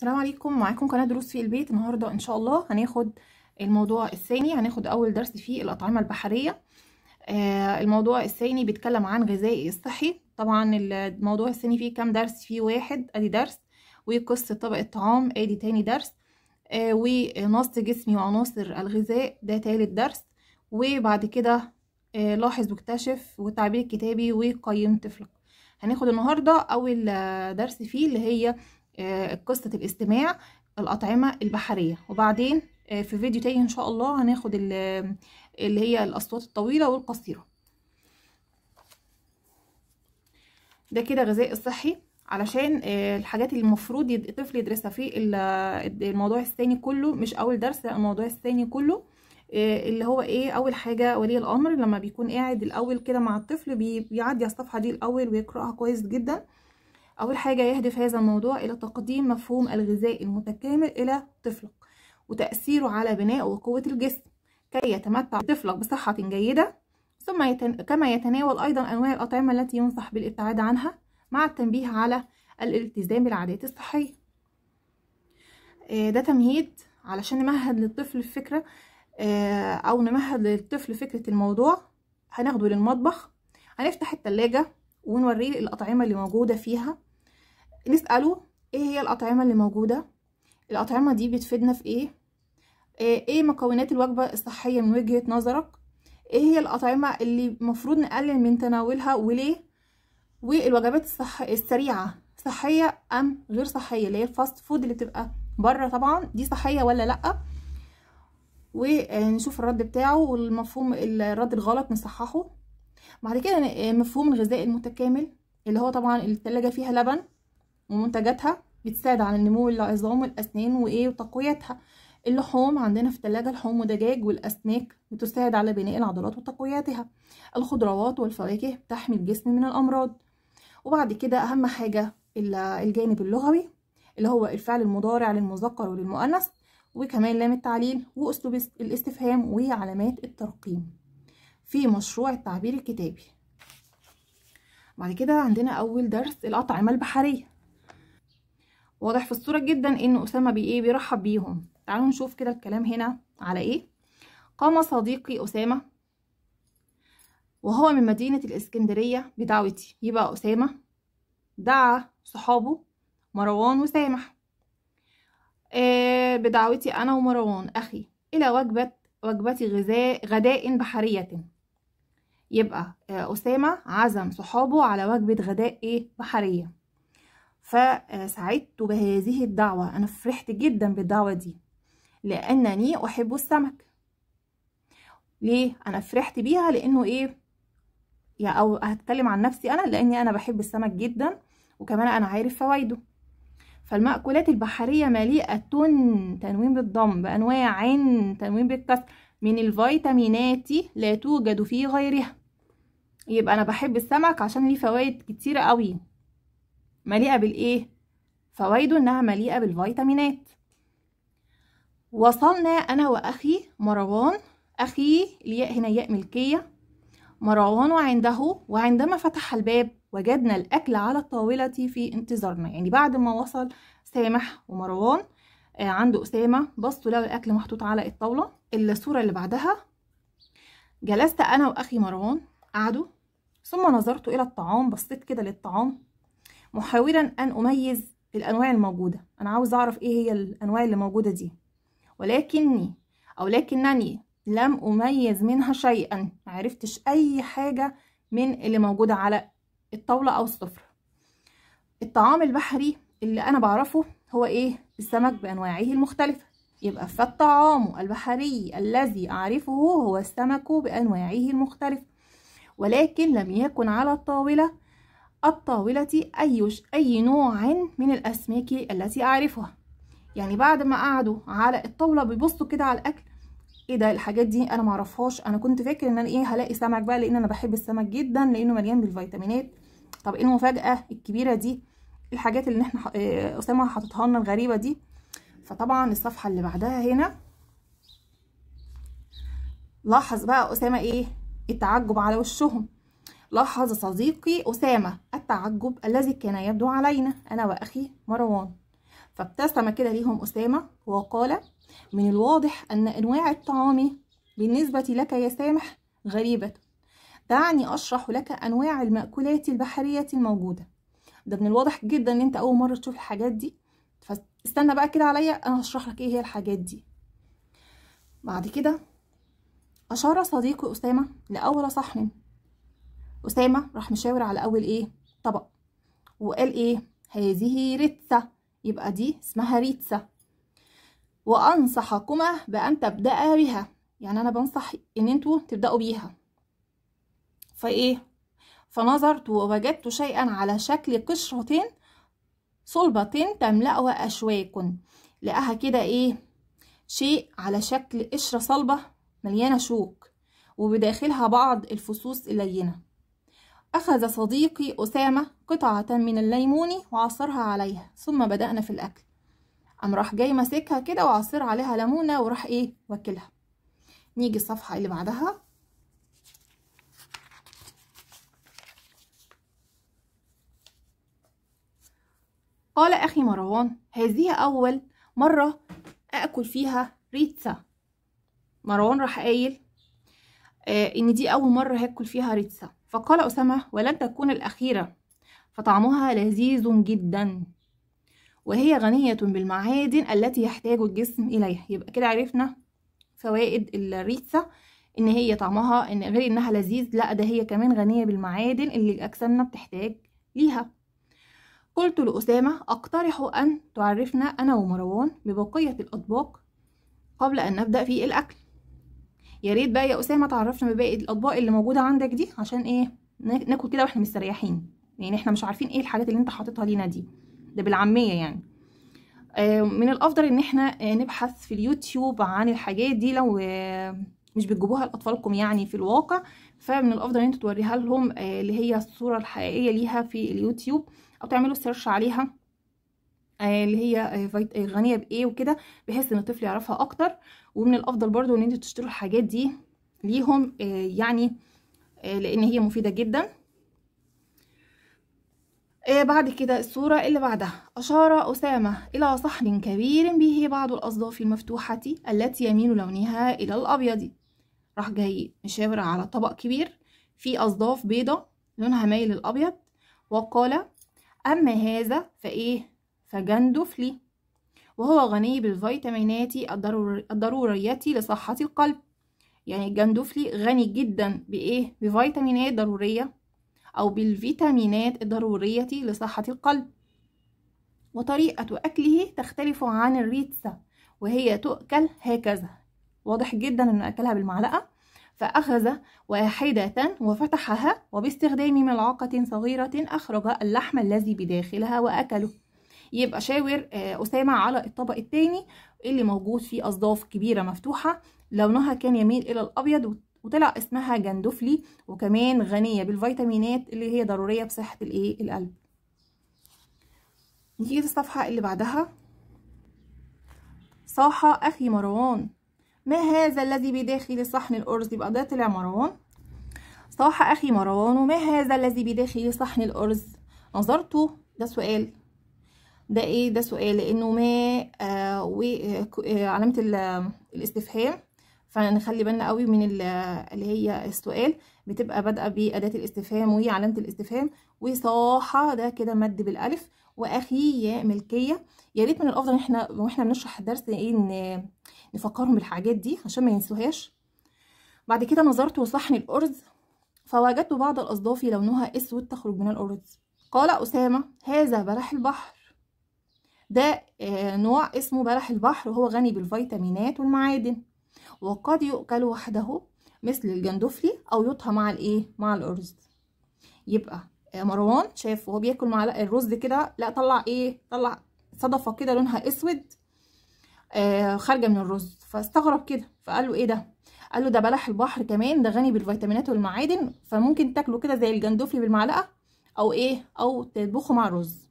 السلام عليكم معاكم قناه دروس في البيت النهارده ان شاء الله هناخد الموضوع الثاني هناخد اول درس فيه الاطعمه البحريه آه، الموضوع الثاني بيتكلم عن غذائي الصحي طبعا الموضوع الثاني فيه كام درس فيه واحد ادي درس وقصه طبق الطعام ادي تاني درس آه، ونص جسمي وعناصر الغذاء ده تالت درس وبعد كده آه، لاحظ واكتشف وتعبير كتابي وقيم طفلك هناخد النهارده اول درس فيه اللي هي آه، قصه الاستماع الاطعمه البحريه وبعدين آه، في فيديو تاني ان شاء الله هناخد آه، اللي هي الاصوات الطويله والقصيره ده كده غذاء الصحي علشان الحاجات اللي المفروض الطفل يدرسها في الموضوع الثاني كله مش اول درس لا الموضوع الثاني كله اللي هو ايه اول حاجه ولي الامر لما بيكون قاعد الاول كده مع الطفل بيعدي على الصفحه دي الاول ويقراها كويس جدا أول حاجة يهدف هذا الموضوع إلى تقديم مفهوم الغذاء المتكامل إلى طفلك وتأثيره على بناء وقوة الجسم كي يتمتع طفلك بصحة جيدة ثم يتن... كما يتناول أيضا أنواع الأطعمة التي ينصح بالابتعاد عنها مع التنبيه على الالتزام بالعادات الصحية آه، ده تمهيد علشان نمهد للطفل الفكرة آه، أو نمهد للطفل فكرة الموضوع هناخده للمطبخ هنفتح التلاجة ونوريه الأطعمة اللي موجودة فيها نسأله ايه هي الأطعمة اللي موجودة الأطعمة دي بتفيدنا في إيه؟, ايه ايه مكونات الوجبة الصحية من وجهة نظرك ايه هي الأطعمة اللي المفروض نقلل من تناولها وليه والوجبات الصح... السريعة صحية أم غير صحية اللي هي الفاست فود اللي بتبقى بره طبعا دي صحية ولا لأ ونشوف الرد بتاعه والمفهوم الرد الغلط نصححه بعد كده مفهوم الغذاء المتكامل اللي هو طبعا التلاجة فيها لبن ومنتجاتها بتساعد على نمو العظام والأسنان وإيه وتقويتها اللحوم عندنا في التلاجة لحوم ودجاج والأسماك بتساعد على بناء العضلات وتقويتها الخضروات والفواكه بتحمي الجسم من الأمراض وبعد كده أهم حاجة الجانب اللغوي اللي هو الفعل المضارع للمذكر وللمؤنث وكمان لام التعليل وأسلوب الاستفهام وعلامات الترقيم في مشروع التعبير الكتابي بعد كده عندنا أول درس الأطعمة البحرية واضح في الصورة جدا ان اسامة بي ايه بيرحب بيهم تعالوا نشوف كده الكلام هنا على ايه قام صديقي اسامة وهو من مدينة الاسكندرية بدعوتي يبقى اسامة دعا صحابه مروان وسامح آه بدعوتي انا ومروان اخي الى وجبة وجبة غذاء غداء بحرية يبقى آه، اسامة عزم صحابه على وجبة غداء ايه بحرية فسعدت بهذه الدعوة أنا فرحت جدا بالدعوة دي لأنني أحب السمك ليه أنا فرحت بيها لأنه إيه يا أو هتكلم عن نفسي أنا لأني أنا بحب السمك جدا وكمان أنا عارف فوائده فالمأكولات البحرية مليئة تنوين بالضم بأنواع تنوين بالكسر من الفيتامينات لا توجد في غيرها يبقى أنا بحب السمك عشان ليه فوائد كتيرة قوي مليئة بالإيه؟ فوائده إنها مليئة بالفيتامينات وصلنا أنا وأخي مروان أخي هنا هنياء ملكية مروان وعنده وعندما فتح الباب وجدنا الأكل على الطاولة في انتظارنا يعني بعد ما وصل سامح ومروان آه، عنده أسامة بصوا لقوا الأكل محطوط على الطاولة الصورة اللي بعدها جلست أنا وأخي مروان قعدوا ثم نظرت إلى الطعام بصيت كده للطعام محاولا أن أميز الأنواع الموجودة أنا عاوز أعرف إيه هي الأنواع اللي موجودة دي ولكني أو لكنني لم أميز منها شيئا معرفتش أي حاجة من اللي موجودة على الطاولة أو السفرة الطعام البحري اللي أنا بعرفه هو إيه السمك بأنواعه المختلفة يبقى فالطعام البحري الذي أعرفه هو السمك بأنواعه المختلفة ولكن لم يكن على الطاولة الطاولة أي, أي نوع من الأسماك التي أعرفها يعني بعد ما قعدوا على الطاولة بيبصوا كده على الأكل ايه ده الحاجات دي انا معرفهاش انا كنت فاكر ان انا ايه هلاقي سمك بقى لان انا بحب السمك جدا لانه مليان بالفيتامينات طب ايه المفاجاه الكبيره دي الحاجات اللي احنا آه، اسامه حاططها لنا الغريبه دي فطبعا الصفحه اللي بعدها هنا لاحظ بقى اسامه ايه التعجب على وشهم لاحظ صديقي أسامة التعجب الذي كان يبدو علينا أنا وأخي مروان فابتسم كده ليهم أسامة وقال من الواضح أن أنواع الطعام بالنسبة لك يا سامح غريبة دعني أشرح لك أنواع المأكولات البحرية الموجودة ده من الواضح جدا ان انت اول مره تشوف الحاجات دي فاستنى بقى كده عليا انا هشرح لك ايه هي الحاجات دي بعد كده اشار صديقي اسامه لاول صحن أسامة راح مشاور على أول إيه طبق وقال إيه هذه ريتسا يبقى دي اسمها ريتسا وأنصحكما بأن تبدأ بها يعني أنا بنصح إن أنتوا تبدأوا بيها فإيه فنظرت ووجدت شيئا على شكل قشرة صلبة تملأها أشواك لقاها كده إيه شيء على شكل قشرة صلبة مليانة شوك وبداخلها بعض الفصوص اللينة أخذ صديقي أسامة قطعة من الليمون وعصرها عليها ثم بدأنا في الأكل قام راح جاي ماسكها كده وعصر عليها ليمونة وراح إيه واكلها نيجي الصفحة اللي بعدها قال أخي مروان هذه أول مرة أكل فيها ريتسا مروان راح قايل آه إن دي أول مرة هاكل فيها ريتسا فقال أسامة ولن تكون الأخيرة فطعمها لذيذ جدا وهي غنية بالمعادن التي يحتاج الجسم إليها يبقى كده عرفنا فوائد الريتسا ان هي طعمها ان غير انها لذيذ لا ده هي كمان غنية بالمعادن اللي أجسامنا بتحتاج ليها قلت لأسامة أقترح أن تعرفنا أنا ومروان ببقية الأطباق قبل أن نبدأ في الأكل يا ريت بقى يا اسامه تعرفنا بباقي الاطباق اللي موجوده عندك دي عشان ايه ناكل كده واحنا مستريحين يعني احنا مش عارفين ايه الحاجات اللي انت حاططها لينا دي ده بالعاميه يعني من الافضل ان احنا آه، نبحث في اليوتيوب عن الحاجات دي لو آه، مش بتجيبوها لاطفالكم يعني في الواقع فمن الافضل ان انتوا توريها لهم آه، اللي هي الصوره الحقيقيه ليها في اليوتيوب او تعملوا سيرش عليها آه، اللي هي آه، آه، غنيه بايه وكده بحيث ان الطفل يعرفها اكتر ومن الافضل برضو ان انتوا تشتروا الحاجات دي ليهم يعني لان هي مفيده جدا بعد كده الصورة اللي بعدها أشار أسامة إلى صحن كبير به بعض الأصداف المفتوحة التي يميل لونها إلى الأبيض راح جاي مشاور على طبق كبير فيه أصداف بيضة لونها مايل للأبيض وقال أما هذا فإيه فجندفلي وهو غني بالفيتامينات الضرورية لصحة القلب يعني الجندفلي غني جدا بإيه؟ بفيتامينات ضرورية أو بالفيتامينات الضرورية لصحة القلب وطريقة أكله تختلف عن الريتسا وهي تؤكل هكذا واضح جدا أنه أكلها بالمعلقة فأخذ واحدة وفتحها وباستخدام ملعقة صغيرة أخرج اللحم الذي بداخلها وأكله يبقى شاور آه، أسامة على الطبق التاني اللي موجود فيه أصداف كبيرة مفتوحة لونها كان يميل إلى الأبيض وطلع اسمها جندفلي وكمان غنية بالفيتامينات اللي هي ضرورية بصحة الإيه القلب نيجي الصفحة اللي بعدها صاح أخي مروان ما هذا الذي بداخل صحن الأرز يبقى ده طلع مروان صاح أخي مروان وما هذا الذي بداخل صحن الأرز نظرته ده سؤال ده ايه ده سؤال لانه ما آه وعلامه آه، آه، الاستفهام فنخلي بالنا قوي من اللي هي السؤال بتبقى بادئه باداه الاستفهام وعلامه الاستفهام وصاحه ده كده مد بالالف واخي يا ملكيه يا ريت من الافضل احنا واحنا بنشرح الدرس ايه نفكرهم بالحاجات دي عشان ما ينسوهاش بعد كده نظرت وصحن الارز فوجدت بعض الاصداف لونها اسود تخرج من الارز قال اسامه هذا بلح البحر ده آه، نوع اسمه بلح البحر وهو غني بالفيتامينات والمعادن وقد يؤكل وحده مثل الجندفلي او يطهى مع الايه مع الارز يبقى آه، مروان شاف وهو بياكل معلقه الرز كده لا طلع ايه طلع صدفه كده لونها اسود آه خارجه من الرز فاستغرب كده فقال له ايه ده قال له ده بلح البحر كمان ده غني بالفيتامينات والمعادن فممكن تاكله كده زي الجندفلي بالمعلقه او ايه او تطبخه مع الرز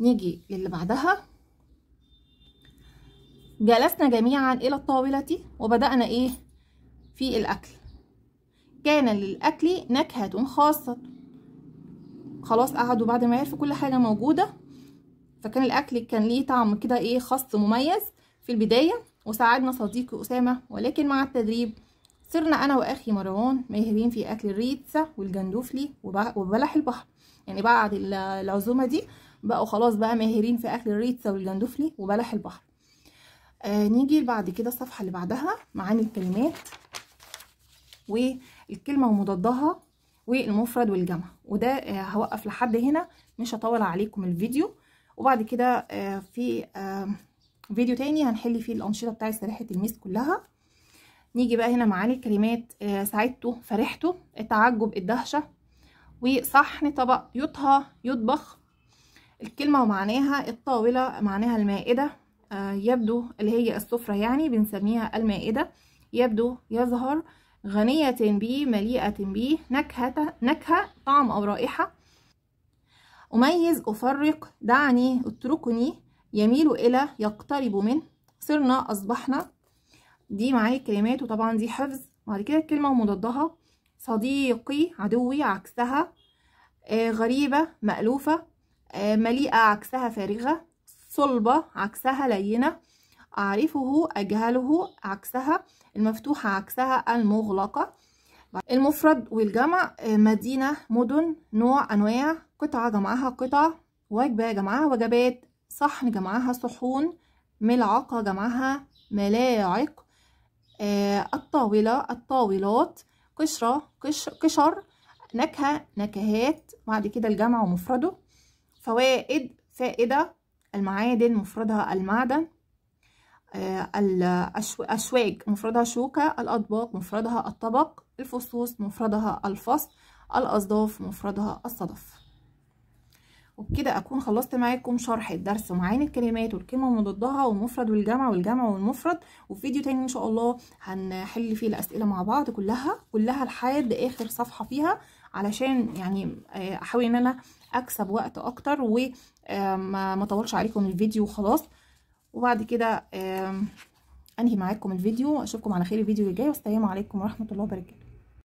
نيجي للي بعدها جلسنا جميعا الى الطاوله وبدانا ايه في الاكل كان للاكل نكهه خاصه خلاص قعدوا بعد ما عرفوا كل حاجه موجوده فكان الاكل كان ليه طعم كده ايه خاص مميز في البدايه وساعدنا صديقي اسامه ولكن مع التدريب صرنا انا واخي مروان ماهرين في اكل الريتسا والجندوفلي وبلح البحر يعني بعد العزومه دي بقوا خلاص بقى ماهرين في اكل الريتسا والجندفلي وبلح البحر آه نيجي بعد كده الصفحه اللي بعدها معاني الكلمات والكلمه ومضادها والمفرد والجمع وده آه هوقف لحد هنا مش هطول عليكم الفيديو وبعد كده آه في آه فيديو تاني هنحل فيه الانشطه بتاعت سلاحه الميس كلها نيجي بقى هنا معاني الكلمات آه سعادته فرحته التعجب الدهشه وصحن طبق يطهى يطبخ الكلمة ومعناها الطاولة معناها المائدة آه، يبدو اللي هي السفرة يعني بنسميها المائدة يبدو يظهر غنية به مليئة به نكهة, نكهة طعم أو رائحة أميز أفرق دعني اتركني يميل إلى يقترب من صرنا أصبحنا دي معايا الكلمات وطبعا دي حفظ بعد كده الكلمة ومضادها صديقي عدوي عكسها آه، غريبة مألوفة آه، مليئة عكسها فارغة صلبة عكسها لينة أعرفه أجهله عكسها المفتوحة عكسها المغلقة المفرد والجمع آه، مدينة مدن نوع أنواع قطعة جمعها قطع وجبة جمعها وجبات صحن جمعها صحون ملعقة جمعها ملاعق آه، الطاولة الطاولات قشرة قشر نكهة نكهات بعد كده الجمع ومفرده فوائد فائدة المعادن مفردها المعدن آه، الأشواج مفردها شوكة الأطباق مفردها الطبق الفصوص مفردها الفصل الأصداف مفردها الصدف وبكده أكون خلصت معاكم شرح الدرس ومعاني الكلمات والكلمة ومضادها والمفرد والجمع والجمع والمفرد وفيديو تاني إن شاء الله هنحل فيه الأسئلة مع بعض كلها كلها لحد آخر صفحة فيها علشان يعني آه، احاول ان انا اكسب وقت اكتر وما آه، اطولش عليكم الفيديو وخلاص وبعد كده انهي معاكم الفيديو اشوفكم على خير الفيديو الجاي والسلام عليكم ورحمه الله وبركاته